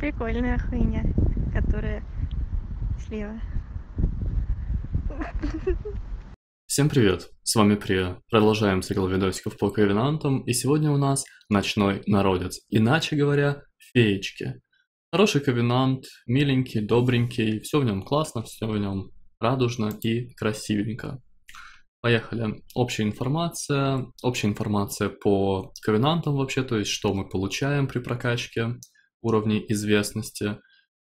прикольная хуйня, которая слева. Всем привет! С вами Прия. Продолжаем цикл видосиков по Ковенантам, и сегодня у нас «Ночной народец», иначе говоря, «Феечки». Хороший Ковенант, миленький, добренький, все в нем классно, все в нем радужно и красивенько. Поехали. Общая информация. Общая информация по ковенантам вообще, то есть что мы получаем при прокачке уровней известности,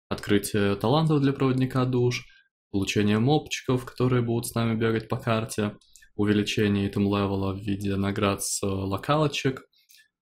открытие талантов для проводника душ, получение мопчиков, которые будут с нами бегать по карте, увеличение итем-левела в виде наград с э, локалочек,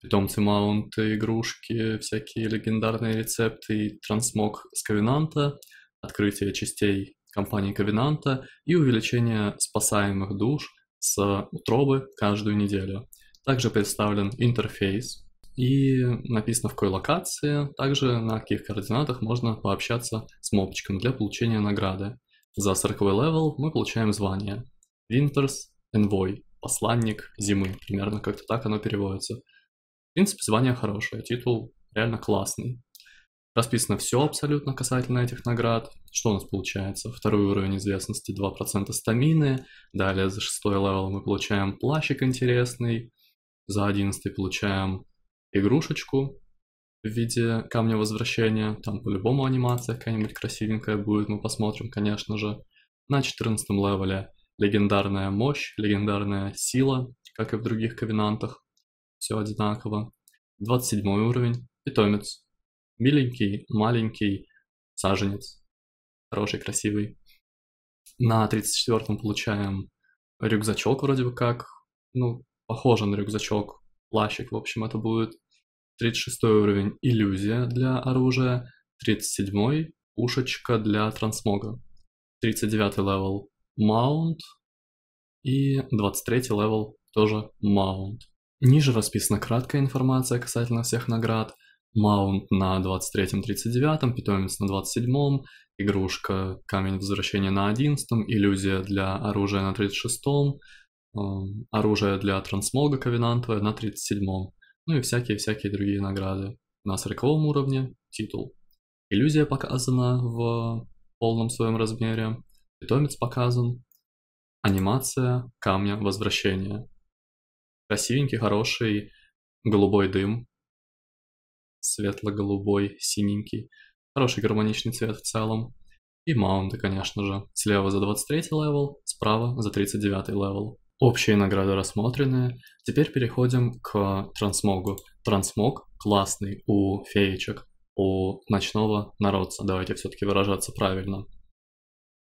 питомцы маунты, игрушки, всякие легендарные рецепты и трансмог с Ковенанта, открытие частей компании Ковенанта и увеличение спасаемых душ с утробы каждую неделю. Также представлен интерфейс, и написано в какой локации. Также на каких координатах можно пообщаться с мопчиком для получения награды. За 40 левел мы получаем звание Winters Envoy, посланник зимы, примерно как-то так оно переводится. В принципе, звание хорошее, титул реально классный. Расписано все абсолютно касательно этих наград. Что у нас получается? Второй уровень известности 2% стамины. Далее за шестой левел мы получаем плащик интересный. За одиннадцатый получаем игрушечку в виде камня возвращения. Там по-любому анимация какая-нибудь красивенькая будет, мы посмотрим, конечно же. На 14 левеле легендарная мощь, легендарная сила, как и в других ковенантах. Все одинаково. 27 уровень, питомец. Миленький, маленький саженец. Хороший, красивый. На 34-м получаем рюкзачок вроде бы как. Ну, похоже на рюкзачок плащик. В общем, это будет 36 уровень иллюзия для оружия, 37 пушечка для трансмога, 39 левел маунт и 23 левел тоже маунт. Ниже расписана краткая информация касательно всех наград. Маунт на 23-39, питомец на 27, игрушка Камень Возвращения на 11, иллюзия для оружия на 36, Эм, оружие для трансмолга ковенантовое на 37-м, ну и всякие-всякие другие награды. На 40 уровне титул. Иллюзия показана в полном своем размере, питомец показан, анимация камня возвращения. Красивенький, хороший, голубой дым, светло-голубой, синенький, хороший гармоничный цвет в целом. И маунты, конечно же, слева за 23 левел, справа за 39 левел. Общие награды рассмотрены. Теперь переходим к трансмогу. Трансмог классный у феечек, у ночного народца. Давайте все-таки выражаться правильно.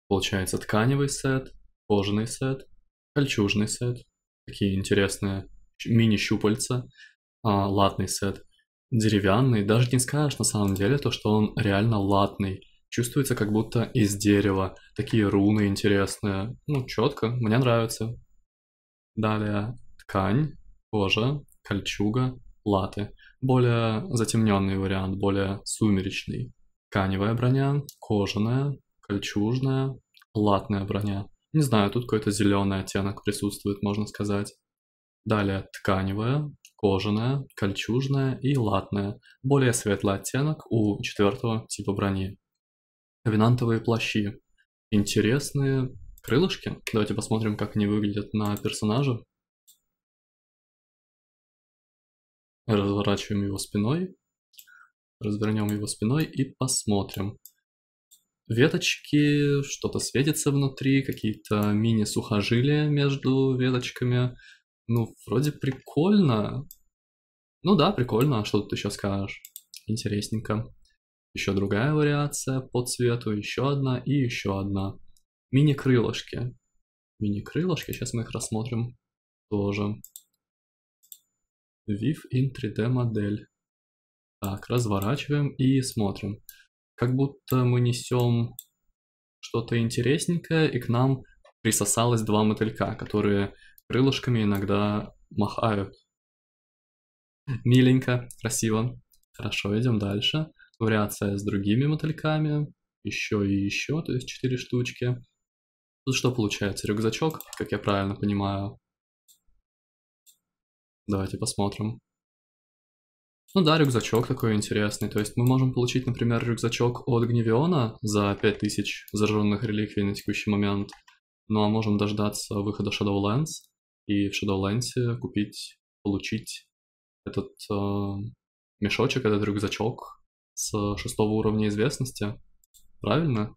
Получается тканевый сет, кожаный сет, кольчужный сет. Такие интересные мини-щупальца. А, латный сет. Деревянный. Даже не скажешь на самом деле то, что он реально латный чувствуется как будто из дерева. Такие руны интересные. Ну, четко, мне нравится. Далее ткань, кожа, кольчуга, латы. Более затемненный вариант, более сумеречный. Тканевая броня, кожаная, кольчужная, латная броня. Не знаю, тут какой-то зеленый оттенок присутствует, можно сказать. Далее тканевая, кожаная, кольчужная и латная. Более светлый оттенок у четвертого типа брони. Ковенантовые плащи. Интересные, крылышки. Давайте посмотрим, как они выглядят на персонаже. Разворачиваем его спиной. Развернем его спиной и посмотрим. Веточки, что-то светится внутри, какие-то мини-сухожилия между веточками. Ну, вроде прикольно. Ну да, прикольно, а что ты еще скажешь? Интересненько. Еще другая вариация по цвету, еще одна и еще одна. Мини-крылышки. Мини-крылышки, сейчас мы их рассмотрим тоже. Vif in 3D модель. Так, разворачиваем и смотрим. Как будто мы несем что-то интересненькое, и к нам присосалось два мотылька, которые крылышками иногда махают. Миленько, красиво. Хорошо, идем дальше. Вариация с другими мотыльками. Еще и еще, то есть четыре штучки. Тут ну, что получается? Рюкзачок, как я правильно понимаю. Давайте посмотрим. Ну да, рюкзачок такой интересный. То есть мы можем получить, например, рюкзачок от Гневиона за 5000 зажженных реликвий на текущий момент. Ну а можем дождаться выхода Shadowlands и в Shadowlands купить, получить этот э, мешочек, этот рюкзачок с шестого уровня известности. Правильно?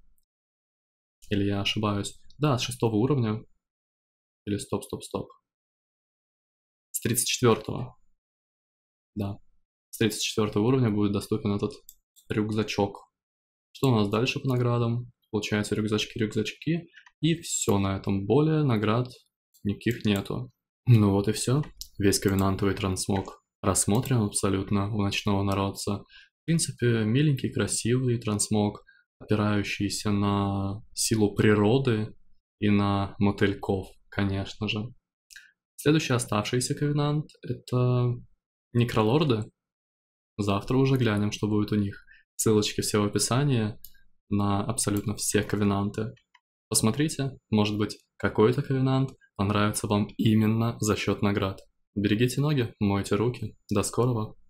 Или я ошибаюсь? Да, с шестого уровня. Или стоп, стоп, стоп. С 34-го. Да. С 34 уровня будет доступен этот рюкзачок. Что у нас дальше по наградам? Получается рюкзачки, рюкзачки. И все на этом. Более наград никаких нету. Ну вот и все. Весь ковенантовый трансмог рассмотрен абсолютно у ночного народца. В принципе, миленький, красивый трансмог, опирающийся на силу природы и на мотыльков, конечно же. Следующий оставшийся ковенант — это некролорды. Завтра уже глянем, что будет у них. Ссылочки все в описании на абсолютно все ковенанты. Посмотрите, может быть, какой-то ковенант понравится вам именно за счет наград. Берегите ноги, мойте руки. До скорого!